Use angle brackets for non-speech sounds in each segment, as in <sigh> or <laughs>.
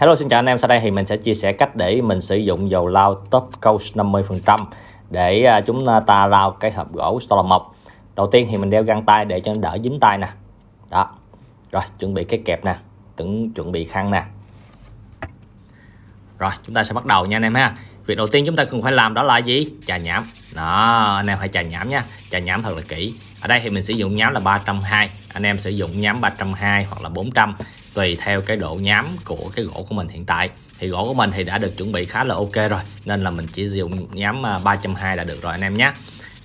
Hello xin chào anh em, sau đây thì mình sẽ chia sẻ cách để mình sử dụng dầu lao Top Coat 50% để à, chúng ta lao cái hộp gỗ stola mộc. Đầu tiên thì mình đeo găng tay để cho nó đỡ dính tay nè. Đó. Rồi, chuẩn bị cái kẹp nè, tưởng chuẩn bị khăn nè. Rồi, chúng ta sẽ bắt đầu nha anh em ha. Việc đầu tiên chúng ta cần phải làm đó là gì? Chà nhám. Đó, anh em hãy chà nhám nha. Chà nhám thật là kỹ. Ở đây thì mình sử dụng nhám là 320. Anh em sử dụng nhám 320 hoặc là 400 tùy theo cái độ nhám của cái gỗ của mình hiện tại thì gỗ của mình thì đã được chuẩn bị khá là ok rồi nên là mình chỉ dùng nhám 320 à, là được rồi anh em nhé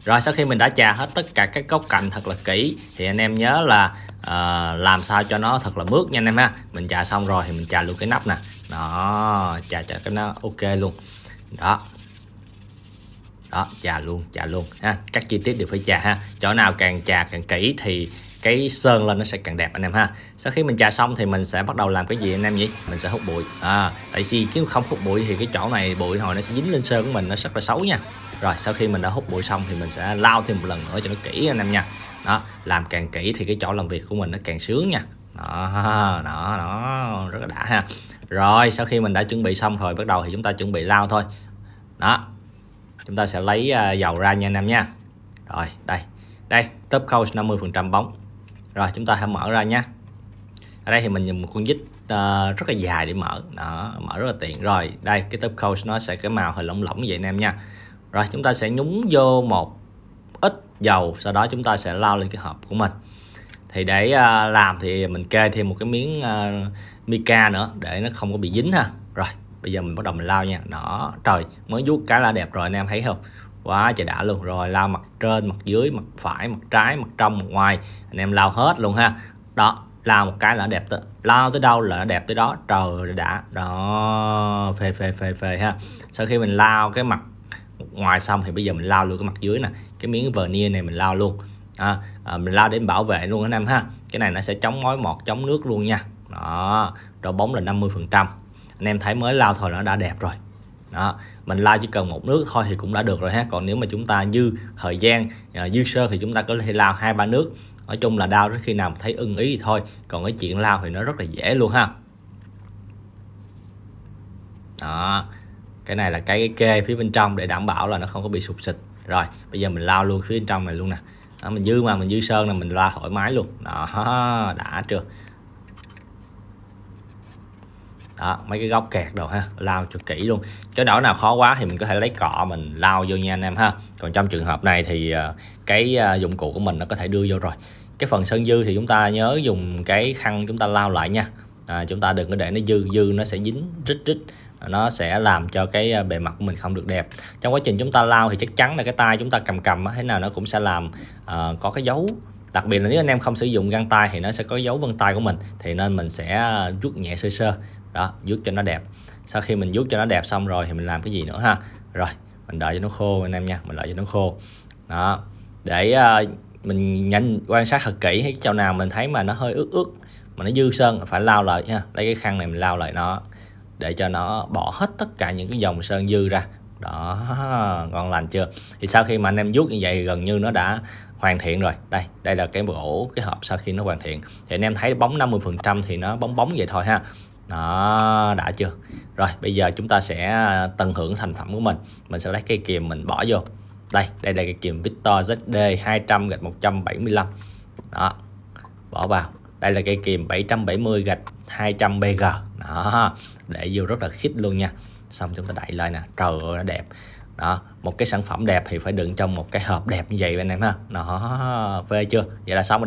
rồi sau khi mình đã chà hết tất cả các góc cạnh thật là kỹ thì anh em nhớ là uh, làm sao cho nó thật là mướt nha anh em ha mình chà xong rồi thì mình chà luôn cái nắp nè đó chà cho cái nó ok luôn đó đó chà luôn chà luôn ha các chi tiết đều phải chà ha chỗ nào càng chà càng kỹ thì cái sơn lên nó sẽ càng đẹp anh em ha sau khi mình chà xong thì mình sẽ bắt đầu làm cái gì anh em nhỉ mình sẽ hút bụi à tại vì nếu không hút bụi thì cái chỗ này bụi hồi nó sẽ dính lên sơn của mình nó rất là xấu nha rồi sau khi mình đã hút bụi xong thì mình sẽ lau thêm một lần nữa cho nó kỹ anh em nha đó làm càng kỹ thì cái chỗ làm việc của mình nó càng sướng nha đó đó đó rất là đã ha rồi sau khi mình đã chuẩn bị xong rồi bắt đầu thì chúng ta chuẩn bị lau thôi đó chúng ta sẽ lấy à, dầu ra nha anh em nha rồi đây đây top coach 50 phần trăm bóng rồi chúng ta hãy mở ra nha ở đây thì mình dùng một con vít uh, rất là dài để mở nó mở rất là tiện rồi đây cái top coach nó sẽ cái màu hơi lỏng lỏng vậy anh em nha rồi chúng ta sẽ nhúng vô một ít dầu sau đó chúng ta sẽ lao lên cái hộp của mình thì để uh, làm thì mình kê thêm một cái miếng uh, mica nữa để nó không có bị dính ha rồi bây giờ mình bắt đầu mình lao nha đó trời mới vuốt cái là đẹp rồi anh em thấy không quá trời đã luôn rồi lao mặt trên mặt dưới mặt phải mặt trái mặt trong mặt ngoài anh em lao hết luôn ha đó lao một cái là đẹp tới, lao tới đâu là đẹp tới đó trời đã đó phê phê phê phê ha sau khi mình lao cái mặt ngoài xong thì bây giờ mình lao luôn cái mặt dưới nè cái miếng vernier này mình lao luôn à, à, mình lao để mình bảo vệ luôn anh em ha cái này nó sẽ chống mối mọt chống nước luôn nha đó độ bóng là 50 phần trăm anh em thấy mới lao thôi nó đã đẹp rồi đó mình lao chỉ cần một nước thôi thì cũng đã được rồi ha còn nếu mà chúng ta dư thời gian à, dư sơ thì chúng ta có thể lao hai ba nước nói chung là đau đến khi nào thấy ưng ý thì thôi còn cái chuyện lao thì nó rất là dễ luôn ha đó cái này là cái, cái kê phía bên trong để đảm bảo là nó không có bị sụp xịt rồi bây giờ mình lao luôn phía bên trong này luôn nè đó, mình dư mà mình dư sơn là mình loa thoải mái luôn đó <laughs> đã chưa đó, mấy cái góc kẹt đồ ha lao cho kỹ luôn chỗ đảo nào khó quá thì mình có thể lấy cọ mình lao vô nha anh em ha còn trong trường hợp này thì ờ, cái ờ, dụng cụ của mình nó có thể đưa vô rồi cái phần sơn dư thì chúng ta nhớ dùng cái khăn chúng ta lao lại nha à, chúng ta đừng có để nó dư dư nó sẽ dính rít rít nó sẽ làm cho cái ờ, bề mặt của mình không được đẹp trong quá trình chúng ta lao thì chắc chắn là cái tay chúng ta cầm cầm thế nào nó cũng sẽ làm uh, có cái dấu đặc biệt là nếu anh em không sử dụng găng tay thì nó sẽ có dấu vân tay của mình thì nên mình sẽ à, vuốt nhẹ sơ sơ đó vuốt cho nó đẹp sau khi mình vuốt cho nó đẹp xong rồi thì mình làm cái gì nữa ha rồi mình đợi cho nó khô anh em nha mình đợi cho nó khô đó để uh, mình nhanh quan sát thật kỹ cái chỗ nào mình thấy mà nó hơi ướt ướt mà nó dư sơn phải lau lại ha lấy cái khăn này mình lau lại nó để cho nó bỏ hết tất cả những cái dòng sơn dư ra đó ngon lành chưa thì sau khi mà anh em vuốt như vậy gần như nó đã hoàn thiện rồi đây đây là cái gỗ cái hộp sau khi nó hoàn thiện thì anh em thấy bóng 50 phần trăm thì nó bóng bóng vậy thôi ha đó đã chưa rồi bây giờ chúng ta sẽ à, tận hưởng thành phẩm của mình mình sẽ lấy cây kìm mình bỏ vô đây đây là cây kìm Victor ZD 200 gạch 175 đó bỏ vào đây là cây kìm 770 gạch 200 BG đó để vô rất là khít luôn nha xong chúng ta đậy lên nè trời ơi nó đẹp đó một cái sản phẩm đẹp thì phải đựng trong một cái hộp đẹp như vậy anh em ha nó phê chưa vậy là xong rồi đó